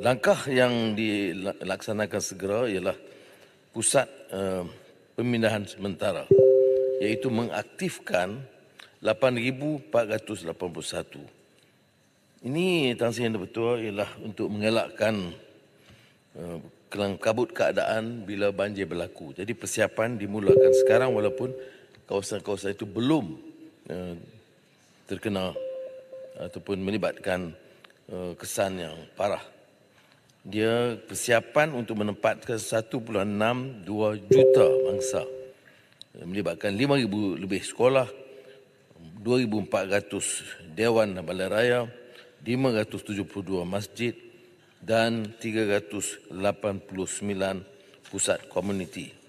Langkah yang dilaksanakan segera ialah pusat uh, pemindahan sementara iaitu mengaktifkan 8,481. Ini tansi yang betul ialah untuk mengelakkan uh, eh, kelangkabut keadaan bila banjir berlaku. Jadi persiapan dimulakan sekarang walaupun kawasan-kawasan itu belum uh, terkena ataupun melibatkan uh, kesan yang parah dia persiapan untuk menempatkan 1.62 juta mangsa melibatkan 5000 lebih sekolah 2400 dewan bandar raya 572 masjid dan 389 pusat komuniti